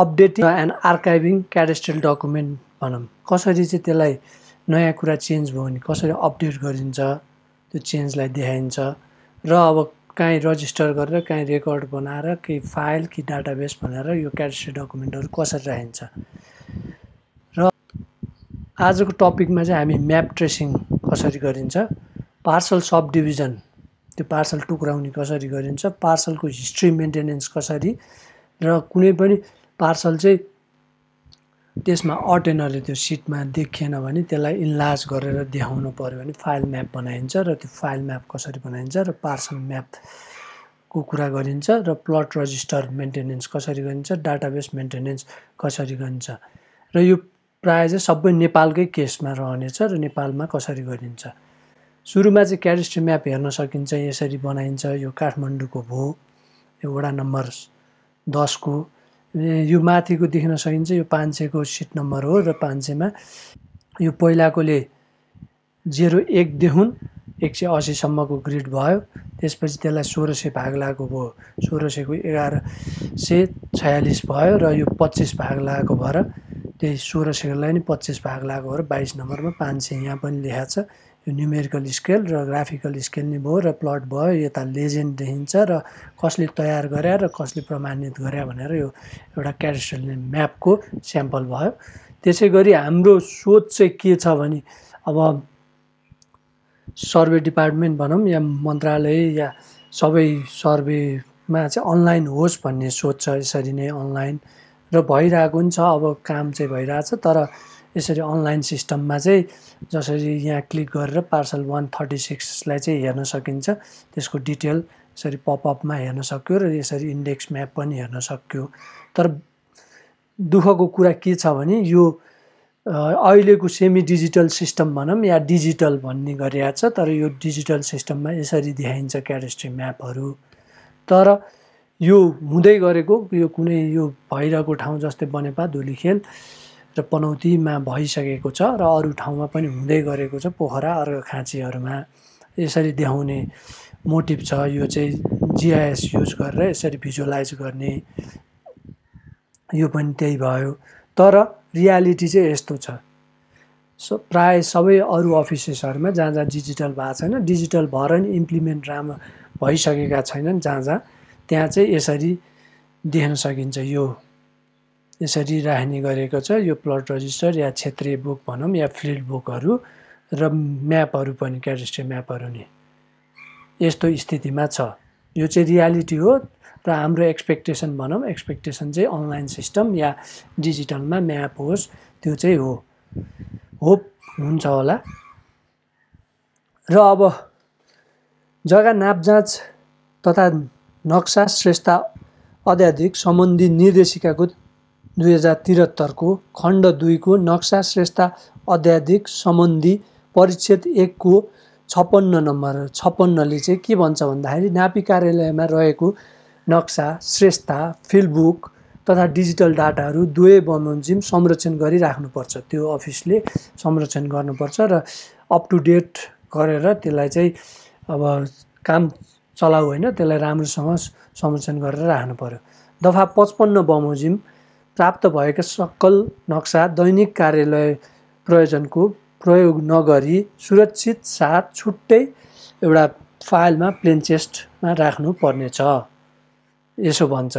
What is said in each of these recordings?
updating and archiving cadastral document भनौँ कसरी चाहिँ त्यसलाई नयाँ कुरा चेन्ज भयो भने कसरी अपडेट गरिन्छ त्यो चेन्जलाई देखाइन्छ र अब काहीँ रजिस्टर गरेर काहीँ रेकर्ड बनाएर केही फाइल कि डाटाबेस बनाएर यो क्याडेस्ट्रल डकुमेन्टहरू कसरी राखिन्छ र आजको टपिकमा चाहिँ हामी म्याप ट्रेसिङ कसरी गरिन्छ पार्सल सब डिभिजन त्यो पार्सल टुक्राउने कसरी गरिन्छ पार्सलको हिस्ट्री मेन्टेनेन्स कसरी र कुनै पनि पार्सल चाहिँ त्यसमा अटेनरले त्यो सिटमा देखिएन भने त्यसलाई इन्लाज गरेर देखाउनु पऱ्यो भने फाइल म्याप बनाइन्छ र त्यो फाइल म्याप कसरी बनाइन्छ र पार्सल म्यापको कुरा गरिन्छ र प्लट रजिस्टर मेन्टेनेन्स कसरी गरिन्छ डाटाबेस मेन्टेनेन्स कसरी गरिन्छ र यो प्रायः चाहिँ सबै नेपालकै केसमा रहनेछ र नेपालमा कसरी गरिन्छ सुरुमा चाहिँ क्यारिस्ट्री म्याप हेर्न सकिन्छ यसरी बनाइन्छ यो काठमाडौँको भो यो वडा नम्बर दसको यो माथिको देख्न सकिन्छ यो पाँच सयको सिट नम्बर हो र पाँच सयमा यो पहिलाकोले जेरो एकदेखि एक सय असीसम्मको ग्रिड भयो त्यसपछि त्यसलाई सोह्र सय भाग लगाएको भयो सोह्र सयको एघार सय छयालिस भयो र यो पच्चिस भाग लगाएको भएर त्यही सोह्र सेकेन्डलाई नि पच्चिस भाग लागेको हो र बाइस नम्बरमा पाँच सय यहाँ पनि लेखाएको छ यो न्युमेरिकल स्केल र ग्राफिकल स्केल नि भयो र प्लट भयो यता लेजेन्ड देखिन्छ र कसले तयार गरे र कसले प्रमाणित गरे भनेर यो एउटा क्यारेस्टल म्यापको स्याम्पल भयो त्यसै गरी हाम्रो सोच चाहिँ के छ भने अब सर्वे डिपार्टमेन्ट भनौँ या मन्त्रालय या सबै सर्वेमा चाहिँ अनलाइन होस् भन्ने सोच छ यसरी नै अनलाइन र भइरहेको पनि छ अब काम चाहिँ भइरहेछ तर यसरी अनलाइन सिस्टममा चाहिँ जसरी यहाँ क्लिक गरेर पार्सल वान थर्टी सिक्सलाई चाहिँ हेर्न सकिन्छ त्यसको डिटेल यसरी पपअपमा हेर्न सक्यो र यसरी इन्डेक्स म्याप पनि हेर्न सक्यो तर दुःखको कुरा के छ भने यो अहिलेको सेमी डिजिटल सिस्टम भनौँ या डिजिटल भन्ने गरिरहेको छ तर यो डिजिटल सिस्टममा यसरी देखाइन्छ क्याडस्ट्री म्यापहरू तर यो हुँदै गरेको यो कुनै यो भइरहेको ठाउँ जस्तै बनेपा धुलिखेल र पनौतीमा भइसकेको छ र अरू ठाउँमा पनि हुँदै गरेको छ पोखरा अर्को खाँचीहरूमा यसरी देखाउने मोटिभ छ यो चाहिँ जिआइएस युज गरेर यसरी भिजुअलाइज गर्ने यो पनि त्यही भयो तर रियालिटी चाहिँ यस्तो छ सो प्राय सबै अरू अफिसेसहरूमा जहाँ जहाँ डिजिटल भएको छैन डिजिटल भएर नि इम्प्लिमेन्ट राम्रो भइसकेका छैनन् जहाँ जहाँ त्यहाँ चाहिँ यसरी देख्न सकिन्छ यो यसरी राख्ने गरेको छ यो प्लट रजिस्टर या क्षेत्रीय बुक भनौँ या फिल्ड बुकहरू र म्यापहरू पनि क्याटिस्ट्री म्यापहरू नि यस्तो स्थितिमा छ यो चाहिँ रियालिटी हो र हाम्रो एक्सपेक्टेसन भनौँ एक्सपेक्टेसन चाहिँ अनलाइन सिस्टम या डिजिटलमा म्याप होस् त्यो चाहिँ हो होप हुन्छ होला र अब जग्गा नापजाँच तथा नक्सा श्रेष्ठ अध्याधिक सम्बन्धी निर्देशिकाको दुई हजार त्रिहत्तरको खण्ड दुईको नक्सा श्रेष्ठ अध्याधिक सम्बन्धी परिच्छेद एकको छप्पन्न नम्बर छप्पन्नले चाहिँ के भन्छ भन्दाखेरि नापी कार्यालयमा रहेको नक्सा श्रेष्ठ फिल्डबुक तथा डिजिटल डाटाहरू दुवै बमोजिम संरक्षण गरिराख्नुपर्छ त्यो अफिसले संरक्षण गर्नुपर्छ र अप टु डेट गरेर त्यसलाई चाहिँ अब काम चलाऊ होइन त्यसलाई राम्रोसँग संरक्षण गरेर राख्नु पऱ्यो दफा पचपन्न बमोजिम प्राप्त भएका सकल नक्सा दैनिक कार्यालय प्रयोजनको प्रयोग नगरी सुरक्षित साथ छुट्टै एउटा फाइलमा प्लेन चेस्टमा राख्नु पर्नेछ यसो भन्छ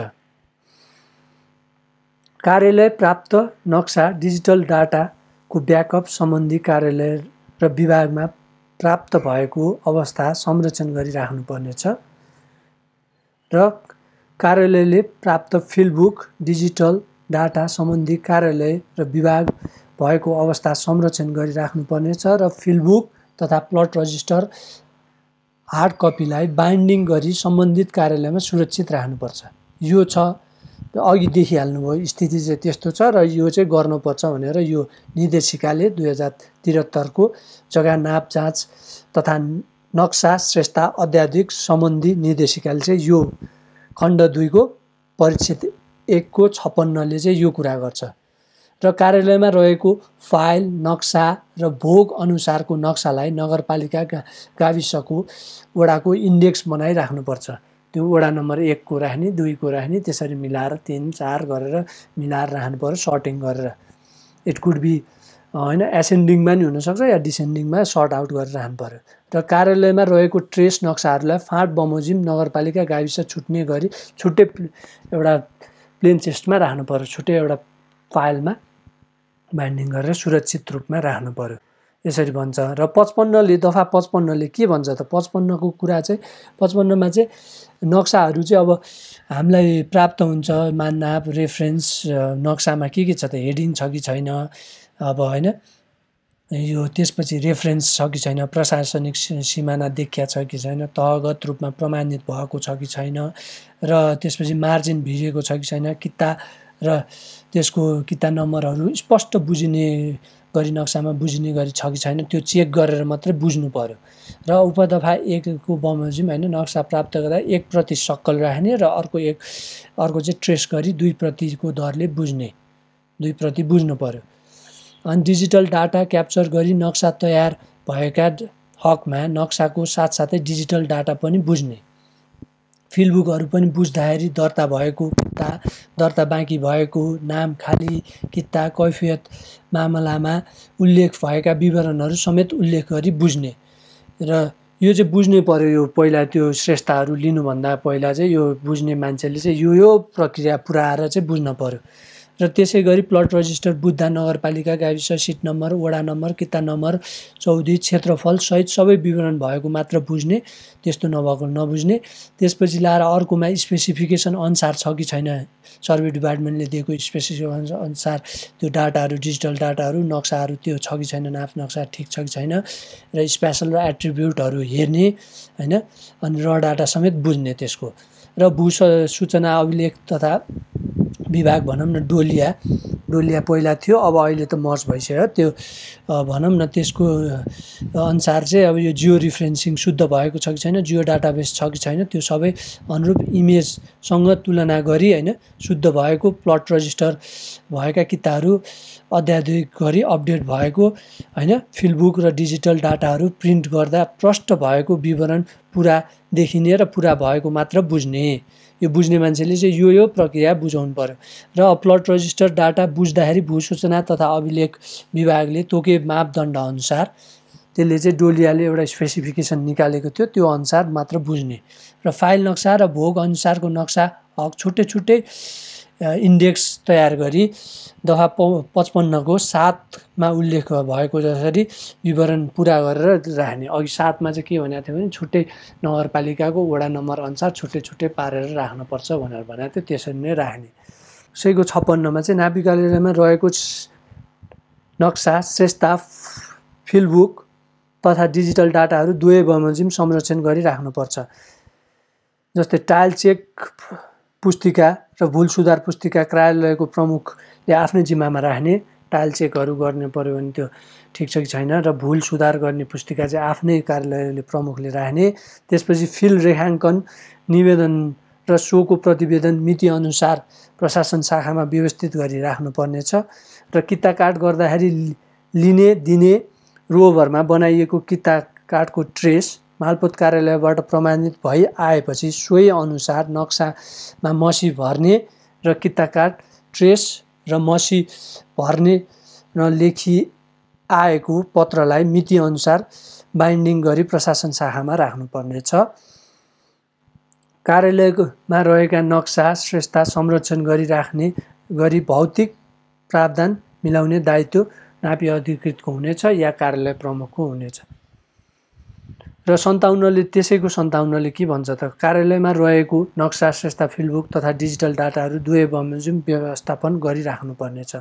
कार्यालय प्राप्त नक्सा डिजिटल डाटाको ब्याकअप सम्बन्धी कार्यालय र विभागमा प्राप्त भएको अवस्था संरक्षण गरिराख्नुपर्नेछ र कार्यालयले प्राप्त फिलबुक डिजिटल डाटा सम्बन्धी कार्यालय र विभाग भएको अवस्था संरक्षण गरिराख्नुपर्नेछ र फिलबुक तथा प्लट रजिस्टर हार्ड कपीलाई बाइन्डिङ गरी सम्बन्धित कार्यालयमा सुरक्षित राख्नुपर्छ यो छ अघि देखिहाल्नुभयो स्थिति चाहिँ त्यस्तो छ र यो चाहिँ गर्नुपर्छ भनेर यो निर्देशिकाले दुई हजार त्रिहत्तरको जग्गा नाप जाँच तथा नक्सा श्रेष्ठता अध्याधिक सम्बन्धी निर्देशिकाले चाहिँ यो खण्ड दुईको परिच्छेद एकको छप्पन्नले चाहिँ यो कुरा गर्छ र कार्यालयमा रहेको फाइल नक्सा र भोग अनुसारको नक्सालाई नगरपालिका गाविसको वडाको इन्डेक्स बनाइराख्नुपर्छ त्यो वडा नम्बर एकको राख्ने दुईको राख्ने त्यसरी मिलाएर तिन चार गरेर मिलाएर राख्नु पऱ्यो सर्टिङ गरेर इट कुड बी होइन एसेन्डिङमा नि हुनसक्छ या डिसेन्डिङमा सर्ट आउट गरेर राख्नु पऱ्यो र कार्यालयमा रहेको ट्रेस नक्साहरूलाई फाँट बमोजिम नगरपालिका गाविस छुट्ने गरी छुट्टै एउटा प्लेन चेस्टमा राख्नु पऱ्यो छुट्टै एउटा फाइलमा बाइन्डिङ गरेर सुरक्षित रूपमा राख्नु पऱ्यो यसरी भन्छ र पचपन्नले दफा पचपन्नले के भन्छ त पचपन्नको कुरा चाहिँ पचपन्नमा चाहिँ नक्साहरू चाहिँ अब हामीलाई प्राप्त हुन्छ मान्नाप रेफरेन्स नक्सामा के के छ त हेडिङ छ कि छैन अब होइन यो त्यसपछि रेफरेन्स छ कि छैन प्रशासनिक सिमाना देखिया छ कि छैन तहगत रूपमा प्रमाणित भएको छ कि छैन र त्यसपछि मार्जिन भिजेको छ कि छैन किता र त्यसको किता नम्बरहरू स्पष्ट बुझिने गरी नक्सामा बुझिने गरी छ कि छैन त्यो चेक गरेर मात्रै बुझ्नु पऱ्यो र उपदफा एकको बमोजिम होइन नक्सा प्राप्त गर्दा एक प्रति सक्कल राख्ने र अर्को एक अर्को चाहिँ ट्रेस गरी दुई प्रतिको दरले बुझ्ने दुई प्रति बुझ्नु पऱ्यो अनि डिजिटल डाटा क्याप्चर गरी नक्सा तयार भएका हकमा नक्साको साथसाथै डिजिटल डाटा पनि बुझ्ने फिलबुकहरू पनि बुझ्दाखेरि दर्ता भएको किता दर्ता बाँकी भएको नाम खाली किता कैफियत मामलामा उल्लेख भएका विवरणहरू समेत उल्लेख गरी बुझ्ने र यो चाहिँ बुझ्नै पऱ्यो यो पहिला त्यो श्रेष्ठताहरू लिनुभन्दा पहिला चाहिँ यो बुझ्ने मान्छेले चाहिँ यो यो प्रक्रिया पुऱ्याएर चाहिँ बुझ्न पऱ्यो र त्यसै गरी प्लट रजिस्टर बुद्धा नगरपालिका गाविस सिट नम्बर वडा नम्बर किता नम्बर चौधी क्षेत्रफल सहित सबै विवरण भएको मात्र बुझ्ने त्यस्तो नभएको नबुझ्ने त्यसपछि लाएर अर्कोमा स्पेसिफिकेसन अनुसार छ कि छैन सर्वे डिपार्टमेन्टले दिएको स्पेसिफिकेसन अनुसार त्यो डाटाहरू डिजिटल डाटाहरू नक्साहरू त्यो छ कि छैन नाफ नक्सा ठिक छ कि छैन र स्पेसल र एट्रिब्युटहरू हेर्ने होइन अनि र डाटा समेत बुझ्ने त्यसको र भू सूचना अभिलेख तथा विभाग भनौँ न डोलिया डोलिया पहिला थियो अब अहिले त मर्ज भइसक्यो त्यो भनौँ न त्यसको अनुसार चाहिँ अब यो जियो रिफ्रेन्सिङ शुद्ध भएको छ कि छैन जियो डाटाबेस छ कि छैन त्यो सबै अनुरूप इमेजसँग तुलना गरी होइन शुद्ध भएको प्लट रजिस्टर भएका किताहरू अध्याधिक गरी अपडेट भएको होइन फिल्डबुक र डिजिटल डाटाहरू प्रिन्ट गर्दा प्रष्ट भएको विवरण पुरा देखिने र पुरा भएको मात्र बुझ्ने यो बुझ्ने मान्छेले चाहिँ यो यो प्रक्रिया बुझाउनु पऱ्यो र प्लट रजिस्टर डाटा बुझ्दाखेरि भूसूचना तथा अभिलेख विभागले तोके मापदण्डअनुसार त्यसले चाहिँ डोलियाले एउटा स्पेसिफिकेसन निकालेको थियो त्यो अनुसार मात्र बुझ्ने र फाइल नक्सा र भोग अनुसारको नक्सा हक छुट्टै छुट्टै इन्डेक्स तयार गरी दफा प पचपन्नको सातमा उल्लेख भएको जसरी विवरण पुरा गरेर राख्ने अघि सातमा चाहिँ के भनेको थियो भने छुट्टै नगरपालिकाको वडा नम्बर अनुसार छुट्टै छुट्टै पारेर राख्नुपर्छ भनेर भनेको थियो त्यसरी नै राख्ने उसैको छप्पन्नमा चाहिँ नापी रहेको नक्सा श्रेष्ठता फिलबुक तथा डिजिटल डाटाहरू दुवै बमोजिम संरक्षण गरी राख्नुपर्छ जस्तै टाइल चेक पुस्तिका र भुल सुधार पुस्तिका कार्यालयको प्रमुखले आफ्नै जिम्मामा राख्ने टाइल चेकहरू गर्ने पऱ्यो भने त्यो ठिक छ कि छैन र भुल सुधार गर्ने पुस्तिका चाहिँ आफ्नै कार्यालयले प्रमुखले राख्ने त्यसपछि फिल्ड रेखाङ्कन निवेदन र सोको प्रतिवेदन मितिअनुसार प्रशासन शाखामा व्यवस्थित गरी राख्नुपर्नेछ र किता काट गर्दाखेरि लिने दिने रोभरमा बनाइएको किता काठको ट्रेस मालपोत कार्यालयबाट प्रमाणित भइ आएपछि सोही अनुसार नक्सामा मसी भर्ने र किताकाट ट्रेस र मसी भर्ने र लेखी आएको पत्रलाई मितिअनुसार बाइन्डिङ गरी प्रशासन शाखामा राख्नुपर्नेछ कार्यालयमा रहेका नक्सा श्रेष्ठता संरक्षण गरिराख्ने गरी भौतिक प्रावधान मिलाउने दायित्व नापी अधिकृतको हुनेछ या कार्यालय प्रमुखको हुनेछ र सन्ताउन्नले त्यसैको सन्ताउन्नले के भन्छ त कार्यालयमा रहेको नक्सा श्रेष्ठा फिल्डबुक तथा डिजिटल डाटाहरू दुवै बमोजिम व्यवस्थापन गरिराख्नुपर्नेछ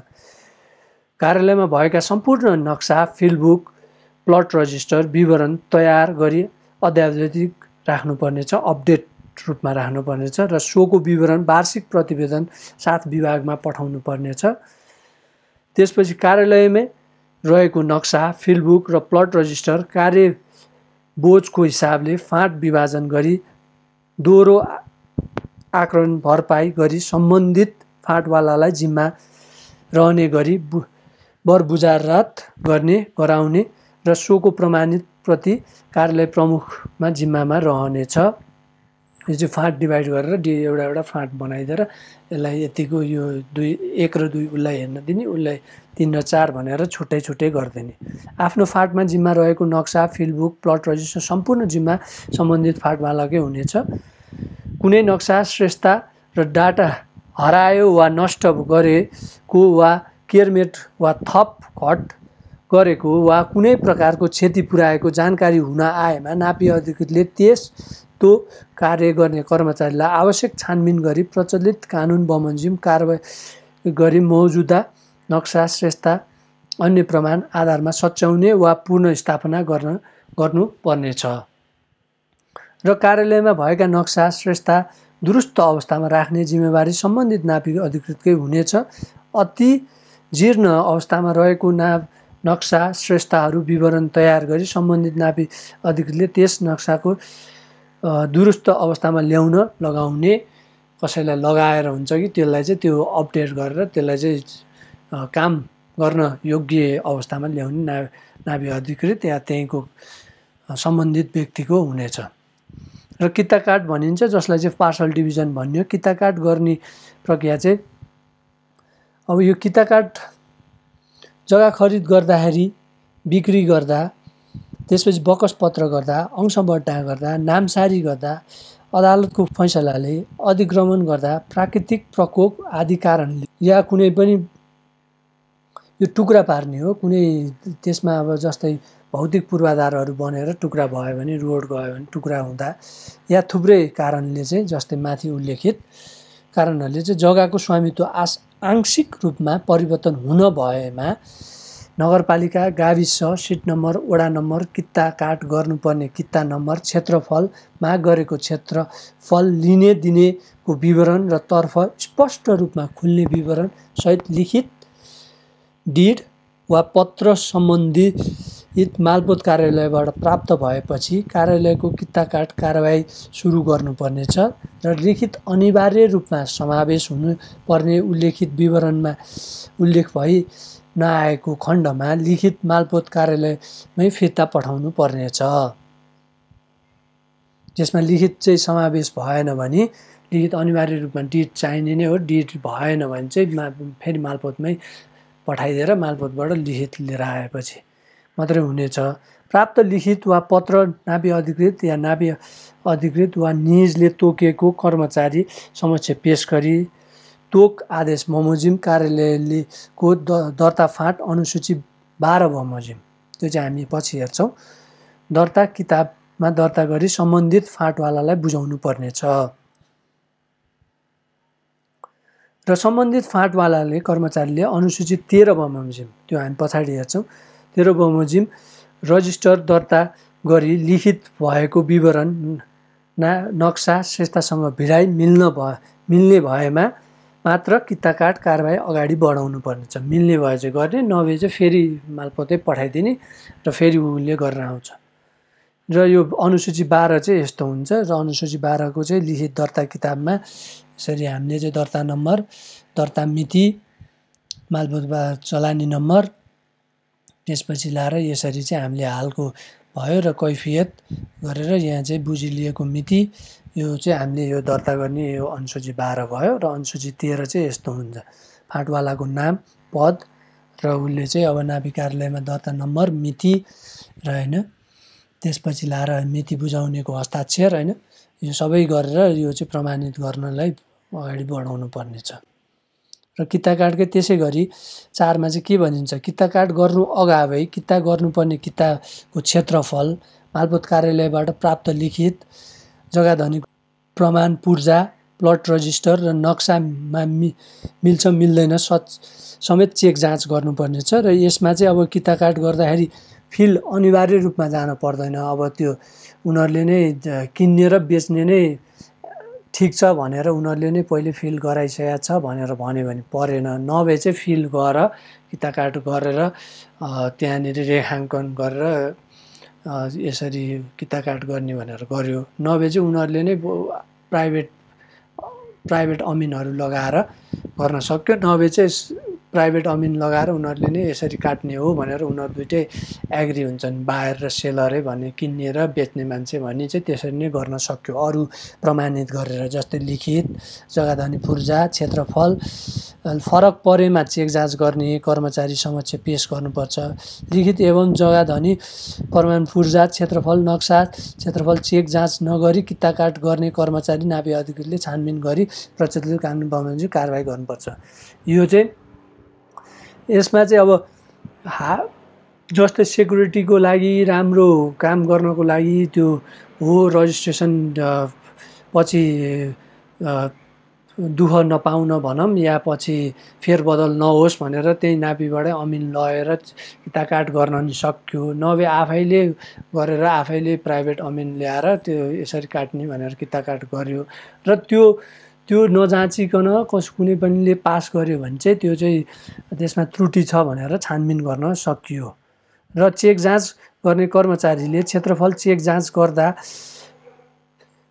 कार्यालयमा भएका सम्पूर्ण नक्सा फिल्डबुक प्लट रजिस्टर विवरण तयार गरी अध्यावधिक राख्नुपर्नेछ अपडेट रूपमा राख्नुपर्नेछ र सोको विवरण वार्षिक प्रतिवेदन साथ विभागमा पठाउनु पर्नेछ त्यसपछि कार्यालयमै रहेको नक्सा फिल्डबुक र प्लट रजिस्टर कार्य बोझको हिसाबले फाँट विभाजन गरी दोहोरो आक्रमण भरपाई गरी सम्बन्धित फाँटवालालाई जिम्मा रहने गरी बु बरबुजारात गर्ने गराउने र सोको प्रमाणित प्रति कार्यालय प्रमुखमा जिम्मामा रहनेछ यो चाहिँ फाँट डिभाइड गरेर डि एउटा एउटा फाँट बनाइदिएर यसलाई यतिको यो दुई एक र दुई उसलाई हेर्न दिने उसलाई तिन र चार भनेर छुट्टै छुट्टै गरिदिने आफ्नो फाँटमा जिम्मा रहेको नक्सा फिल्डबुक प्लट रजिस्टर सम्पूर्ण जिम्मा सम्बन्धित फाँटवालाकै हुनेछ कुनै नक्सा श्रेष्ठता र डाटा हरायो वा नष्ट गरेको वा केयरमेट वा थप घट गरेको वा कुनै प्रकारको क्षति पुर्याएको जानकारी हुन आएमा नापी अधिकृतले त्यस त्यो कार्य गर्ने कर्मचारीलाई आवश्यक छानबिन गरी प्रचलित कानुन बमोजिम कारवाही गरी मौजुदा नक्सा श्रेष्ठता अन्य प्रमाण आधारमा सच्याउने वा स्थापना गर्न गर्नुपर्नेछ र कार्यालयमा भएका नक्सा श्रेष्ठता दुरुस्त अवस्थामा राख्ने जिम्मेवारी सम्बन्धित नापी अधिकृतकै हुनेछ अति जीर्ण अवस्थामा रहेको नाप नक्सा श्रेष्ठताहरू विवरण तयार गरी सम्बन्धित नापी अधिकृतले त्यस नक्साको दुरुस्त अवस्थामा ल्याउन लगाउने कसैलाई लगाएर हुन्छ कि त्यसलाई चाहिँ त्यो अपडेट गरेर त्यसलाई चाहिँ काम गर्न योग्य अवस्थामा ल्याउने ना नाभि अधिकृत या त्यहीँको सम्बन्धित व्यक्तिको हुनेछ र किता काट भनिन्छ जसलाई चाहिँ पार्सल डिभिजन भनियो किता काट गर्ने प्रक्रिया चाहिँ अब यो किता काट जग्गा खरिद गर्दाखेरि बिक्री गर्दा त्यसपछि बकसपत्र गर्दा अंशबट्टा गर्दा नामसारी गर्दा अदालतको फैसलाले अधिक्रमण गर्दा प्राकृतिक प्रकोप आदि कारणले या कुनै पनि यो टुक्रा पार्ने हो कुनै त्यसमा अब जस्तै भौतिक पूर्वाधारहरू बनेर टुक्रा भयो भने रोड गयो भने टुक्रा हुँदा या थुप्रै कारणले चाहिँ जस्तै माथि उल्लेखित कारणहरूले चाहिँ जग्गाको स्वामित्व आस आंशिक रूपमा परिवर्तन हुन भएमा नगरपालिका गाविस सिट नम्बर वडा नम्बर कित्ता काट गर्नुपर्ने कित्ता नम्बर क्षेत्रफल माग गरेको क्षेत्रफल लिने दिनेको विवरण र तर्फ स्पष्ट रूपमा खुल्ने विवरण सहित लिखित डिड वा पत्र सम्बन्धित मालपोत कार्यालयबाट प्राप्त भएपछि कार्यालयको कित्ता काट कारवाही सुरु गर्नुपर्नेछ र लिखित अनिवार्य रूपमा समावेश हुनुपर्ने उल्लेखित विवरणमा उल्लेख भई नआएको खण्डमा लिखित मालपोत कार्यालयमै फिर्ता पठाउनु पर्नेछ त्यसमा लिखित चाहिँ समावेश भएन भने लिखित अनिवार्य रूपमा डिट चाहिने नै हो डिट भएन भने चाहिँ मा फेरि मालपोतमै पठाइदिएर मालपोतबाट लिखित लिएर आएपछि मात्रै हुनेछ प्राप्त लिखित वा पत्र नाभि अधिकृत या नाभि अधिकृत वा निजले तोकेको कर्मचारी समक्ष पेस गरी तोक आदेश ममोजिम कार्यालयले द दर्ता फाँट अनुसूची बाह्र बमोजिम त्यो चाहिँ हामी पछि हेर्छौँ दर्ता किताबमा दर्ता गरी सम्बन्धित फाँटवालालाई बुझाउनु पर्नेछ र सम्बन्धित फाँटवालाले कर्मचारीले अनुसूचित तेह्र बमोजिम त्यो हामी पछाडि हेर्छौँ तेह्र बमोजिम रजिस्टर दर्ता गरी लिखित भएको विवरण ना नक्सा श्रेष्ठसँग भिडाइ मिल्न भ मिल्ने भएमा मात्र किताकाट कारवाही अगाडि बढाउनु पर्नेछ मिल्ने भए चाहिँ गर्ने नभए चाहिँ फेरि मालपोतै पठाइदिने र फेरि उसले गरेर आउँछ र यो अनुसूची बाह्र चाहिँ यस्तो हुन्छ र अनुसूची बाह्रको चाहिँ लिखित दर्ता किताबमा यसरी हामीले चाहिँ दर्ता नम्बर दर्ता मिति मालपोतमा चलानी नम्बर त्यसपछि लाएर यसरी चाहिँ हामीले हालको भयो र कैफियत गरेर यहाँ चाहिँ बुझिलिएको मिति यो चाहिँ हामीले यो दर्ता गर्ने यो अनुसूची बाह्र भयो र अनुसूची तेह्र चाहिँ यस्तो हुन्छ फाँटवालाको नाम पद र उसले चाहिँ अब नाभि कार्यालयमा दर्ता नम्बर मिति र होइन त्यसपछि लाएर मिति बुझाउनेको हस्ताक्षर होइन यो सबै गरेर यो चाहिँ प्रमाणित गर्नलाई अगाडि बढाउनु पर्नेछ र किता कार्डकै त्यसै गरी चारमा चाहिँ के भनिन्छ किता कार्ड गर्नु अगावै किता गर्नुपर्ने किताको क्षेत्रफल मालपोत कार्यालयबाट प्राप्त लिखित जग्गा धनीको प्रमाण पूर्जा प्लट रजिस्टर र नक्सामा मि मिल्छ मिल्दैन सच समेत चेक जाँच गर्नुपर्नेछ र यसमा चाहिँ अब किताकाट गर्दाखेरि फिल अनिवार्य रूपमा जानु पर्दैन अब त्यो उनीहरूले नै किन्ने र बेच्ने नै ठिक छ भनेर उनीहरूले नै पहिले फिल गराइसकेको छ भनेर भन्यो भने परेन नभए चाहिँ फिल गर किताकाट गरेर त्यहाँनिर रेखाङ्कन गरेर यसरी किता काट गर्ने भनेर गर्यो नभए चाहिँ उनीहरूले नै प्राइभेट प्राइभेट अमिनहरू लगाएर गर्न सक्यो नभए चाहिँ प्राइभेट अमिन लगाएर उनीहरूले नै यसरी काट्ने हो भनेर उनीहरू दुइटै एग्री हुन्छन् बायर र सेलरै भने किन्ने र बेच्ने मान्छे भने चाहिँ त्यसरी नै गर्न सक्यो अरू प्रमाणित गरेर जस्तै लिखित जग्गाधनी पूर्जा क्षेत्रफल फरक परेमा चेक जाँच गर्ने कर्मचारी समक्ष पेस गर्नुपर्छ लिखित एवं जग्गाधनी प्रमाण पूर्जा क्षेत्रफल नक्सा क्षेत्रफल चेक जाँच नगरी किताकाट गर्ने कर्मचारी नापी अधिकृतले छानबिन गरी प्रचलित कानुन बमोजिम कारवाही गर्नुपर्छ यो चाहिँ यसमा चाहिँ अब हा जस्तै सेक्युरिटीको लागि राम्रो काम गर्नको लागि त्यो हो रजिस्ट्रेसन पछि दुःख नपाउन भनौँ या पछि फेरबदल नहोस् भनेर त्यही नापीबाटै अमिन लगेर किताकाट गर्न नि सक्यो नभए आफैले गरेर आफैले प्राइभेट अमिन ल्याएर त्यो यसरी काट्ने भनेर किताकाट गर्यो र त्यो त्यो नजाँचिकन कस कुनै पनिले पास गर्यो भने चाहिँ त्यो चाहिँ त्यसमा त्रुटि छ भनेर छानबिन गर्न सकियो र चेक जाँच गर्ने कर्मचारीले क्षेत्रफल चेक जाँच गर्दा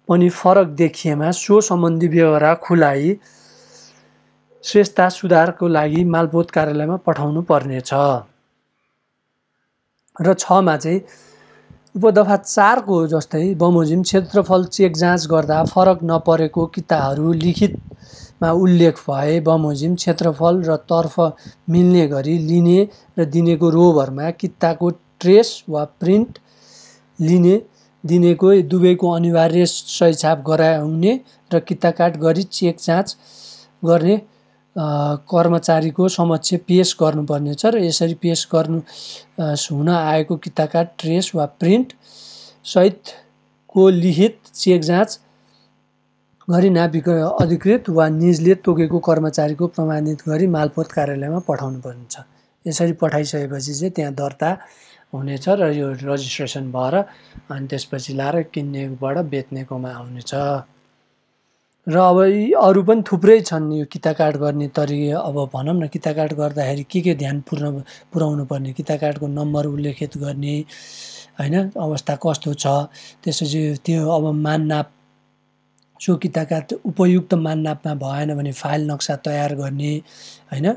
पनि फरक देखिएमा सो सम्बन्धी व्यवहार खुलाइ श्रेष्ठता सुधारको लागि मालपोत कार्यालयमा पठाउनु पर्नेछ र छमा चाहिँ उपदफा चारको जस्तै बमोजिम क्षेत्रफल चेक जाँच गर्दा फरक नपरेको किताहरू लिखितमा उल्लेख भए बमोजिम क्षेत्रफल र तर्फ मिल्ने गरी लिने र दिनेको रोभरमा किताको ट्रेस वा प्रिन्ट लिने दिनेको दुवैको अनिवार्य सैछाप गराउने र किताकाट गरी चेक जाँच गर्ने कर्मचारीको समक्ष पेस गर्नुपर्नेछ र यसरी पेस गर्नु हुन आएको किताका ट्रेस वा प्रिन्ट सहितको लिखित चेक जाँच गरी नाभिक अधिकृत वा निजले तोकेको कर्मचारीको प्रमाणित गरी मालपोत कार्यालयमा पठाउनु पर्नेछ यसरी पठाइसकेपछि चाहिँ त्यहाँ दर्ता हुनेछ र यो रजिस्ट्रेसन भएर अनि त्यसपछि लाएर किन्नेबाट बेच्नेकोमा आउनेछ र अब यी अरू पनि थुप्रै छन् यो किताकाट गर्ने तरिका अब भनौँ न किताकाट गर्दाखेरि के के ध्यान पुर्न पुऱ्याउनु पर्ने किताकाटको नम्बर उल्लेखित गर्ने होइन अवस्था कस्तो छ त्यसपछि त्यो अब माननाप सो किताकाट उपयुक्त माननापमा भएन भने फाइल नक्सा तयार गर्ने होइन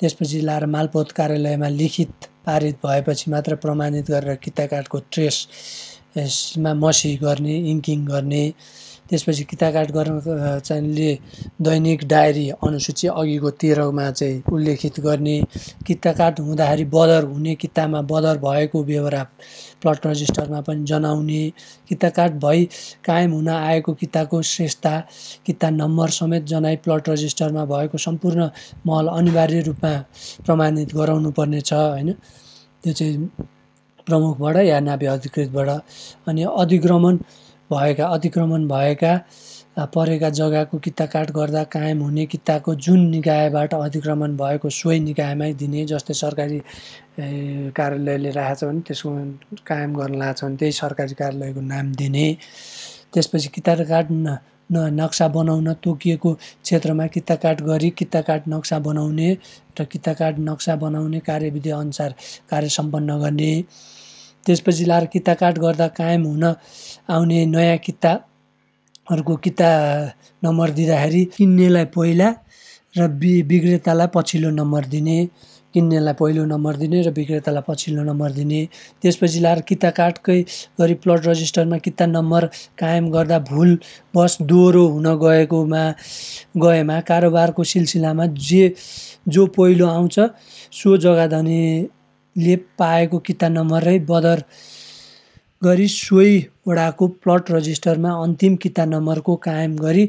त्यसपछि लाएर मालपोत कार्यालयमा लिखित पारित भएपछि मात्र प्रमाणित गरेर किताकाटको ट्रेसमा मसी गर्ने इङ्किङ गर्ने त्यसपछि किताकाट गर्न चाहिँले दैनिक डायरी अनुसूची अघिको तेह्रमा चाहिँ उल्लेखित गर्ने किताकाट हुँदाखेरि बदर हुने कितामा बदर भएको बेहोरा प्लट रजिस्टरमा पनि जनाउने किताकाट भई कायम हुन आएको किताको श्रेष्ठता किता नम्बर समेत जनाई प्लट रजिस्टरमा भएको सम्पूर्ण महल अनिवार्य रूपमा प्रमाणित गराउनु पर्नेछ होइन त्यो चाहिँ प्रमुखबाट या नाभि अधिकृतबाट अनि अधिग्रमण भएका अतिक्रमण भएका परेका जग्गाको काट गर्दा कायम हुने किताको जुन निकायबाट अतिक्रमण भएको सोही निकायमै दिने जस्तै सरकारी कार्यालयले राखेको छ भने त्यसको कायम गर्न छ भने त्यही सरकारी कार्यालयको नाम दिने त्यसपछि काट न नक्सा बनाउन तोकिएको क्षेत्रमा काट गरी काट नक्सा बनाउने र काट नक्सा बनाउने कार्यविधि अनुसार कार्य सम्पन्न गर्ने त्यसपछि लाएर किता काट गर्दा कायम हुन आउने नयाँ किताहरूको किता नम्बर दिँदाखेरि किन्नेलाई पहिला र बि विक्रेतालाई पछिल्लो नम्बर दिने किन्नेलाई पहिलो नम्बर दिने र विक्रेतालाई पछिल्लो नम्बर दिने त्यसपछि लाएर किता काटकै गरी प्लट रजिस्टरमा किता नम्बर कायम गर्दा भुल बस दोहोरो हुन गएकोमा गएमा कारोबारको सिलसिलामा जे जो पहिलो आउँछ सो जग्गा धनी ले पाएको किता नम्बरै बदर गरी सोही वडाको प्लट रजिस्टरमा अन्तिम किता नम्बरको कायम गरी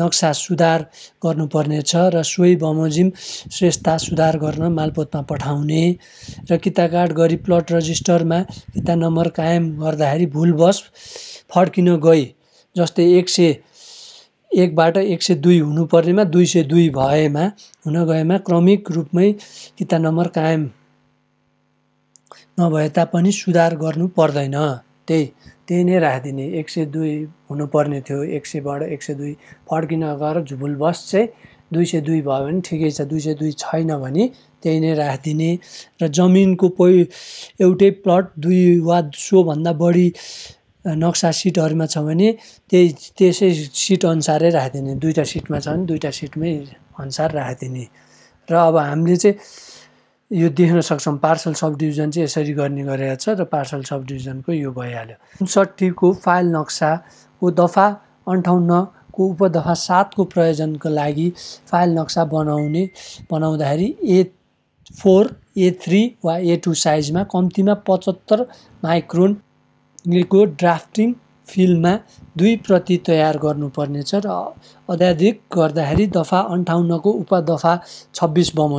नक्सा सुधार गर्नुपर्नेछ र सोही बमोजिम श्रेष्ठता सुधार गर्न मालपोतमा पठाउने र किता किताकाट गरी प्लट रजिस्टरमा किता नम्बर कायम गर्दाखेरि भुलवश फर्किन गई जस्तै एक सय एकबाट एक सय दुई हुनुपर्नेमा दुई सय दुई भएमा हुन गएमा क्रमिक रूपमै किता नम्बर कायम नभए तापनि सुधार गर्नु पर्दैन त्यही त्यही नै राखिदिने एक सय दुई हुनुपर्ने थियो एक सयबाट एक सय दुई फर्किन गएर झुबुल बस चाहिँ दुई सय दुई भयो भने ठिकै छ दुई सय दुई छैन भने त्यही नै राखिदिने र जमिनको पै एउटै प्लट दुई वा सोभन्दा बढी नक्सा सिटहरूमा छ भने त्यही त्यसै सिट अनुसारै राखिदिने दुईवटा सिटमा छ भने दुईवटा सिटमै अनुसार राखिदिने र अब हामीले चाहिँ यो देख्न सक्छौँ पार्सल सब डिभिजन चाहिँ यसरी गर्ने गरेको छ र पार्सल सब डिभिजनको यो भइहाल्यो उन्सट्ठीको फाइल नक्साको दफा अन्ठाउन्नको उपदफा सातको प्रयोजनको लागि फाइल नक्सा बनाउने बनाउँदाखेरि ए फोर ए थ्री वा ए टू साइजमा कम्तीमा पचहत्तर माइक्रोनको ड्राफ्टिङ फिल्डमा दुई प्रति तयार गर्नुपर्नेछ र अत्याधिक गर्दाखेरि दफा अन्ठाउन्नको उपदफा छब्बिस बमो